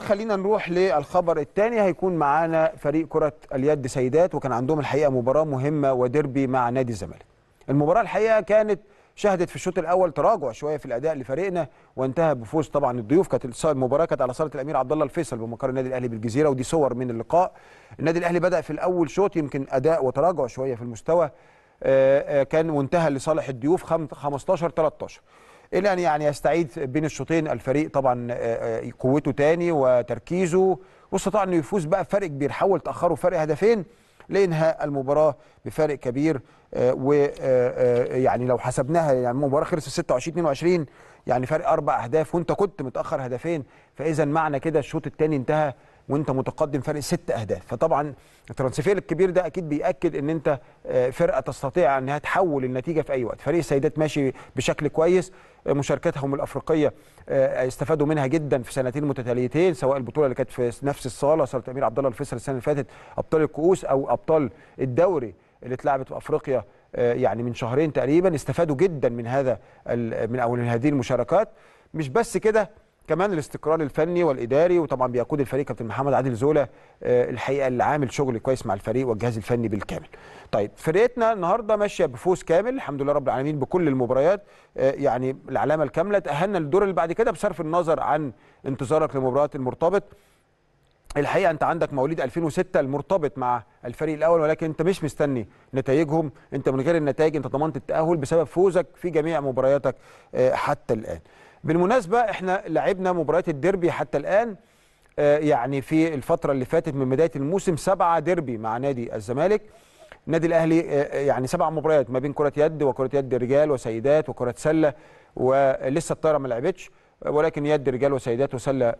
خلينا نروح للخبر الثاني هيكون معانا فريق كرة اليد سيدات وكان عندهم الحقيقة مباراة مهمة وديربي مع نادي الزمالك المباراة الحقيقة كانت شهدت في الشوط الأول تراجع شوية في الأداء لفريقنا وانتهى بفوز طبعا الضيوف كانت المباراة كانت على صالة الأمير عبد الله الفيصل بمقر النادي الأهلي بالجزيرة ودي صور من اللقاء النادي الأهلي بدأ في الأول شوط يمكن أداء وتراجع شوية في المستوى آه، آه، كان وانتهى لصالح الضيوف 15 13 إلى أن يعني يستعيد بين الشوطين الفريق طبعا آه، آه، قوته تاني وتركيزه واستطاع أنه يفوز بقى بفارق كبير حاول تأخره فرق هدفين لانهاء المباراه بفارق كبير آه، ويعني لو حسبناها يعني المباراه خلصت 26 22 يعني فرق اربع اهداف وانت كنت متاخر هدفين فاذا معنى كده الشوط الثاني انتهى وانت متقدم فرق ست اهداف فطبعا الترانسفير الكبير ده اكيد بياكد ان انت آه، فرقه تستطيع انها تحول النتيجه في اي وقت فريق السيدات ماشي بشكل كويس مشاركتهم الافريقيه آه، استفادوا منها جدا في سنتين متتاليتين سواء البطوله اللي كانت في نفس الصاله صاله الامير عبد الله الفيصل السنه اللي فاتت ابطال الكؤوس او ابطال الدوري اللي اتلعبت في افريقيا آه، يعني من شهرين تقريبا استفادوا جدا من هذا من اول هذه المشاركات مش بس كده كمان الاستقرار الفني والاداري وطبعا بيقود الفريق كابتن محمد عادل زولا آه، الحقيقه اللي عامل شغل كويس مع الفريق والجهاز الفني بالكامل. طيب فرقتنا النهارده ماشيه بفوز كامل الحمد لله رب العالمين بكل المباريات آه، يعني العلامه الكامله تاهلنا للدور اللي بعد كده بصرف النظر عن انتظارك لمباريات المرتبط. الحقيقه انت عندك مواليد 2006 المرتبط مع الفريق الاول ولكن انت مش مستني نتائجهم انت من غير النتائج انت ضمنت التاهل بسبب فوزك في جميع مبارياتك آه، حتى الان. بالمناسبة احنا لعبنا مباريات الديربي حتى الآن آه، يعني في الفترة اللي فاتت من بداية الموسم سبعة ديربي مع نادي الزمالك النادي الأهلي آه، آه، يعني سبع مباريات ما بين كرة يد وكرة يد رجال وسيدات وكرة سلة ولسه الطايرة ما لعبتش ولكن يد رجال وسيدات وسلة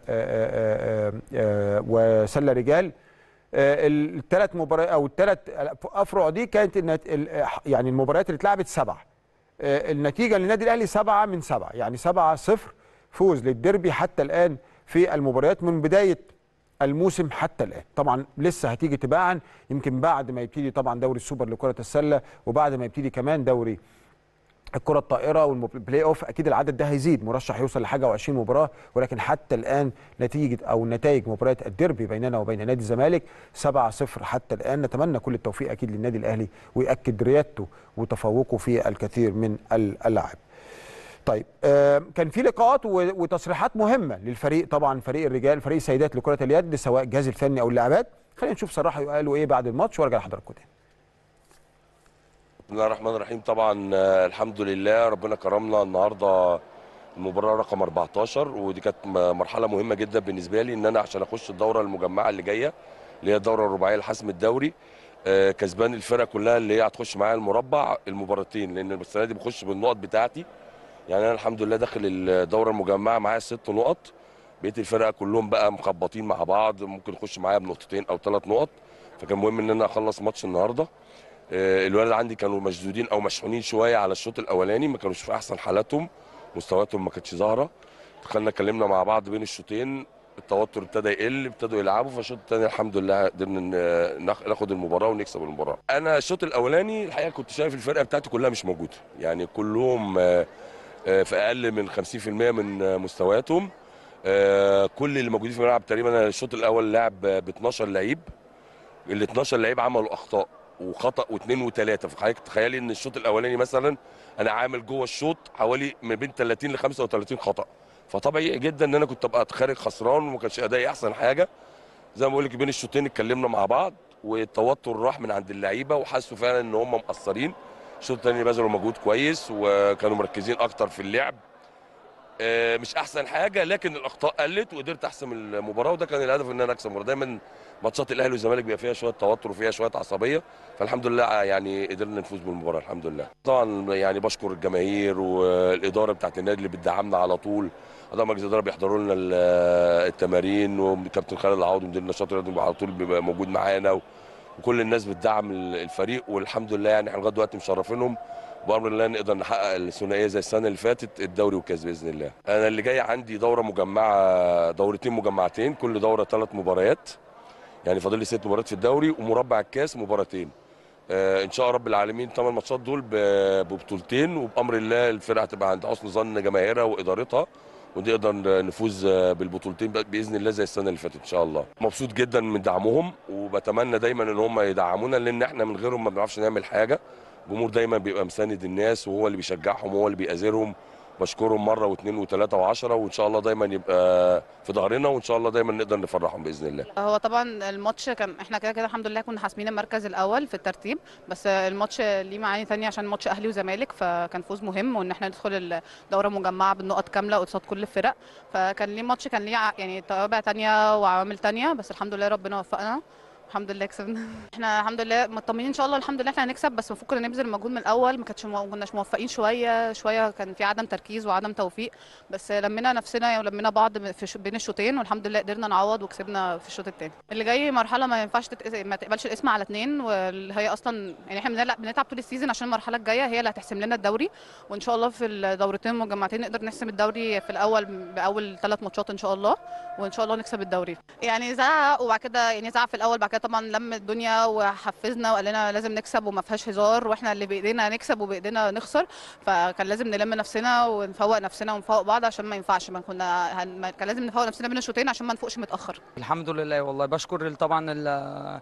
وسلة رجال الثلاث مباريات او الثلاث افرع دي كانت يعني المباريات اللي اتلعبت سبعه آه، النتيجه للنادي الاهلي 7 من 7 يعني 7 0 فوز للديربي حتى الان في المباريات من بدايه الموسم حتى الان طبعا لسه هتيجي تباعا يمكن بعد ما يبتدي طبعا دوري السوبر لكره السله وبعد ما يبتدي كمان دوري الكره الطائره والبلاي اوف اكيد العدد ده هيزيد مرشح يوصل لحاجه و20 مباراه ولكن حتى الان نتيجه او نتائج مباريات الديربي بيننا وبين نادي الزمالك 7-0 حتى الان نتمنى كل التوفيق اكيد للنادي الاهلي وياكد ريادته وتفوقه في الكثير من الالعاب طيب آه، كان في لقاءات وتصريحات مهمه للفريق طبعا فريق الرجال فريق السيدات لكره اليد سواء الجهاز الفني او اللاعبات خلينا نشوف صراحه قالوا ايه بعد الماتش وارجع لحضراتكم تاني بسم الله الرحمن الرحيم طبعا آه، الحمد لله ربنا كرمنا النهارده المباراه رقم 14 ودي كانت مرحله مهمه جدا بالنسبه لي ان انا عشان اخش الدوره المجمعه اللي جايه اللي هي الدوره الرباعيه الحسم الدوري آه، كسبان الفرق كلها اللي هي هتخش معايا المربع المباراتين لان السنه دي بخش بالنقط بتاعتي يعني انا الحمد لله داخل الدوره المجمعه معايا ست نقط بقيت الفرقه كلهم بقى مخبطين مع بعض ممكن يخش معايا بنقطتين او ثلاث نقط فكان مهم ان انا اخلص ماتش النهارده آه، الولاد عندي كانوا مشدودين او مشحونين شويه على الشوط الاولاني ما كانوش في احسن حالاتهم مستوياتهم ما كانتش ظاهره دخلنا اتكلمنا مع بعض بين الشوطين التوتر ابتدى يقل ابتدوا يلعبوا فالشوط الثاني الحمد لله قدرنا آه، ناخد المباراه ونكسب المباراه انا الشوط الاولاني الحقيقه كنت شايف الفرقه بتاعتي كلها مش موجوده يعني كلهم آه، في اقل من 50% من مستوياتهم كل اللي موجودين في الملعب تقريبا الشوط الاول لعب ب 12 لعيب ال 12 لعيب عملوا اخطاء وخطا واثنين وثلاثه فحضرتك تخيلي ان الشوط الاولاني مثلا انا عامل جوه الشوط حوالي ما بين 30 ل 35 خطا فطبيعي جدا ان انا كنت ابقى خارج خسران وما كانش ادائي احسن حاجه زي ما بقول لك بين الشوطين اتكلمنا مع بعض والتوتر راح من عند اللعيبه وحسوا فعلا ان هم مقصرين الشوط الثاني بذلوا مجهود كويس وكانوا مركزين اكتر في اللعب آه، مش احسن حاجه لكن الاخطاء قلت وقدرت احسم المباراه وده كان الهدف ان انا اكسب المباراه دايما ماتشات الاهلي والزمالك بيبقى فيها شويه توتر وفيها شويه عصبيه فالحمد لله يعني قدرنا نفوز بالمباراه الحمد لله طبعا يعني بشكر الجماهير والاداره بتاعه النادي اللي بتدعمنا على طول اعضاء مجلس الاداره بيحضروا لنا التمارين وكابتن خالد العوض مدير النشاط الرياضي على طول بيبقى موجود معانا وكل الناس بتدعم الفريق والحمد لله يعني احنا لغايه دلوقتي مشرفينهم بامر الله نقدر نحقق الثنائيه زي السنه اللي فاتت الدوري والكاس باذن الله انا اللي جاي عندي دوره مجمعه دورتين مجمعتين كل دوره ثلاث مباريات يعني فاضل لي ست مباريات في الدوري ومربع الكاس مباراتين آه ان شاء رب العالمين ثمان ماتشات دول ببطولتين وبامر الله الفرقه هتبقى عند حسن ظن جماهيرها وادارتها ونقدر نفوز آه، بالبطولتين باذن الله زي السنه اللي فاتت ان شاء الله مبسوط جدا من دعمهم وبتمنى دايما ان هم يدعمونا لان احنا من غيرهم ما بنعرفش نعمل حاجه الجمهور دايما بيبقى مساند الناس وهو اللي بيشجعهم وهو اللي بيأزرهم بشكرهم مره واثنين وثلاثه وعشرة وان شاء الله دايما يبقى في ظهرنا وان شاء الله دايما نقدر نفرحهم باذن الله. هو طبعا الماتش كان احنا كده كده الحمد لله كنا حاسمين المركز الاول في الترتيب بس الماتش ليه معاني ثانيه عشان ماتش اهلي وزمالك فكان فوز مهم وان احنا ندخل الدوره مجمعه بالنقط كامله قصاد كل الفرق فكان ليه ماتش كان ليه يعني توابع ثانيه وعوامل ثانيه بس الحمد لله ربنا وفقنا الحمد لله كسبنا احنا الحمد لله مطمنين ان شاء الله الحمد لله احنا هنكسب بس المفروض كنا نبذل مجهود من الاول ما كانتش ما كناش موفقين شويه شويه كان في عدم تركيز وعدم توفيق بس لمينا نفسنا ولمينا بعض في بين الشوطين والحمد لله قدرنا نعوض وكسبنا في الشوط الثاني اللي جاي مرحله ما ينفعش تتقس... ما تقبلش الاسم على اثنين وهي اصلا يعني احنا بنلعب بنتعب طول السيزون عشان المرحله الجايه هي اللي هتحسم لنا الدوري وان شاء الله في الدورتين المجمعتين نقدر نحسم الدوري في الاول باول ثلاث ماتشات ان شاء الله وان شاء الله نكسب الدوري يعني زعق وبعد كده يعني زعق في الاول بعد كده طبعا لم الدنيا وحفزنا وقال لنا لازم نكسب وما فيهاش هزار واحنا اللي بايدينا نكسب وبايدينا نخسر فكان لازم نلم نفسنا ونفوق نفسنا ونفوق بعض عشان ما ينفعش ما كنا هن... كان لازم نفوق نفسنا بين الشوطين عشان ما نفوقش متاخر الحمد لله والله بشكر طبعا ال...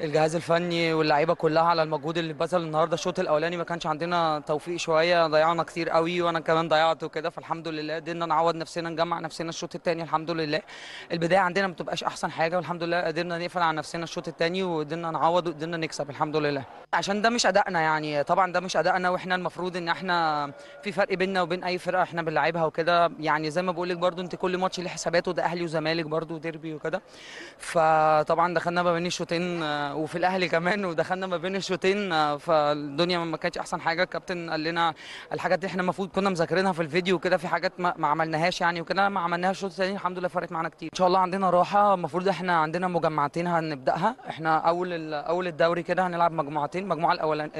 الجهاز الفني واللعيبه كلها على المجهود اللي بذل النهارده الشوط الاولاني ما كانش عندنا توفيق شويه ضيعنا كتير قوي وانا كمان ضيعت وكده فالحمد لله قدرنا نعوض نفسنا نجمع نفسنا الشوط الثاني الحمد لله البدايه عندنا ما بتبقاش احسن حاجه والحمد لله قدرنا نقفل على نفسنا الشوط الثاني وقدرنا نعوض وقدرنا نكسب الحمد لله عشان ده مش ادائنا يعني طبعا ده مش ادائنا واحنا المفروض ان احنا في فرق بيننا وبين اي فرقه احنا بنلعبها وكده يعني زي ما بقول لك برده انت كل ماتش ليه حساباته ده اهلي وزمالك برده ديربي وكده فطبعا دخلنا ما بين الشوطين آه، وفي الاهلي كمان ودخلنا ما بين الشوطين آه، فالدنيا ما كانتش احسن حاجه الكابتن قال لنا الحاجات دي احنا المفروض كنا مذاكرينها في الفيديو وكده في حاجات ما, عملناهاش يعني وكده ما عملناهاش الشوط الثاني الحمد لله فرقت معانا كتير ان شاء الله عندنا راحه المفروض احنا عندنا مجمعتين هنبداها احنا اول اول الدوري كده هنلعب مجموعتين المجموعه الاولانيه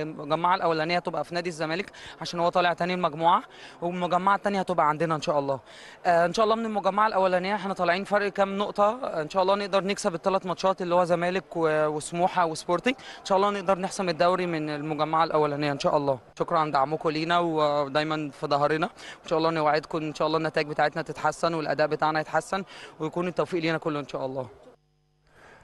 الاولانيه هتبقى في نادي الزمالك عشان هو طالع تاني المجموعه والمجمعه الثانيه هتبقى عندنا ان شاء الله آه، ان شاء الله من المجمعه الاولانيه احنا طالعين فرق كام نقطه ان شاء الله نقدر نكسب الثلاث ماتشات اللي هو زمالك وسويد سموحه وسبورتنج ان شاء الله نقدر نحسم الدوري من المجمعه الاولانيه ان شاء الله شكرا عن دعمكم لينا ودايما في ظهرنا ان شاء الله نوعدكم ان شاء الله النتائج بتاعتنا تتحسن والاداء بتاعنا يتحسن ويكون التوفيق لينا كله ان شاء الله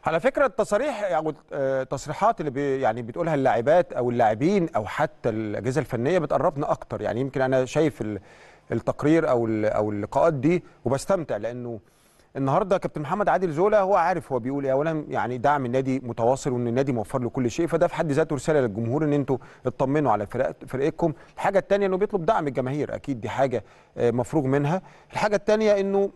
على فكره التصاريح او التصريحات اللي بي يعني بتقولها اللاعبات او اللاعبين او حتى الاجهزه الفنيه بتقربنا اكتر يعني يمكن انا شايف التقرير او او اللقاءات دي وبستمتع لانه النهارده كابتن محمد عادل زولا هو عارف هو بيقول ايه اولا يعني دعم النادي متواصل وان النادي موفر له كل شيء فده في حد ذاته رساله للجمهور ان انتوا اطمنوا على فرق فرقتكم الحاجه الثانيه انه بيطلب دعم الجماهير اكيد دي حاجه آه، مفروغ منها الحاجه الثانيه انه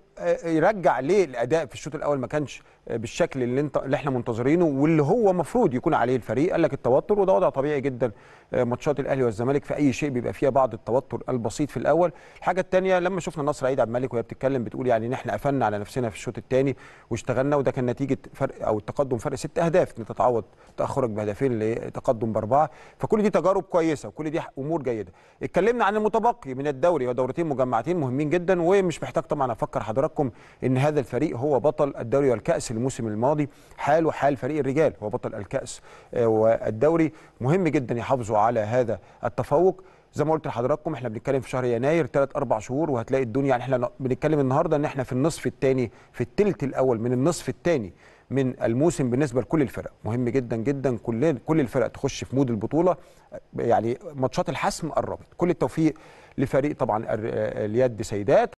يرجع ليه الاداء في الشوط الاول ما كانش بالشكل اللي انت اللي احنا منتظرينه واللي هو المفروض يكون عليه الفريق قال لك التوتر وده وضع طبيعي جدا آه، ماتشات الاهلي والزمالك في اي شيء بيبقى فيها بعض التوتر البسيط في الاول الحاجه الثانيه لما شفنا نصر عيد عبد الملك وهي بتتكلم بتقول يعني ان احنا قفلنا على نفسنا في الشوط الثاني واشتغلنا وده كان نتيجه فرق او التقدم فرق ست اهداف ان تتعوض تاخرك بهدفين لتقدم باربعه فكل دي تجارب كويسه وكل دي امور جيده اتكلمنا عن المتبقي من الدوري ودورتين مجمعتين مهمين جدا ومش محتاج طبعا افكر حضرتك حضراتكم ان هذا الفريق هو بطل الدوري والكاس الموسم الماضي حاله حال فريق الرجال هو بطل الكاس آه، والدوري مهم جدا يحافظوا على هذا التفوق زي ما قلت لحضراتكم احنا بنتكلم في شهر يناير ثلاث اربع شهور وهتلاقي الدنيا يعني احنا بنتكلم النهارده ان احنا في النصف الثاني في الثلث الاول من النصف الثاني من الموسم بالنسبه لكل الفرق مهم جدا جدا كل كل الفرق تخش في مود البطوله يعني ماتشات الحسم قربت كل التوفيق لفريق طبعا آه، اليد سيدات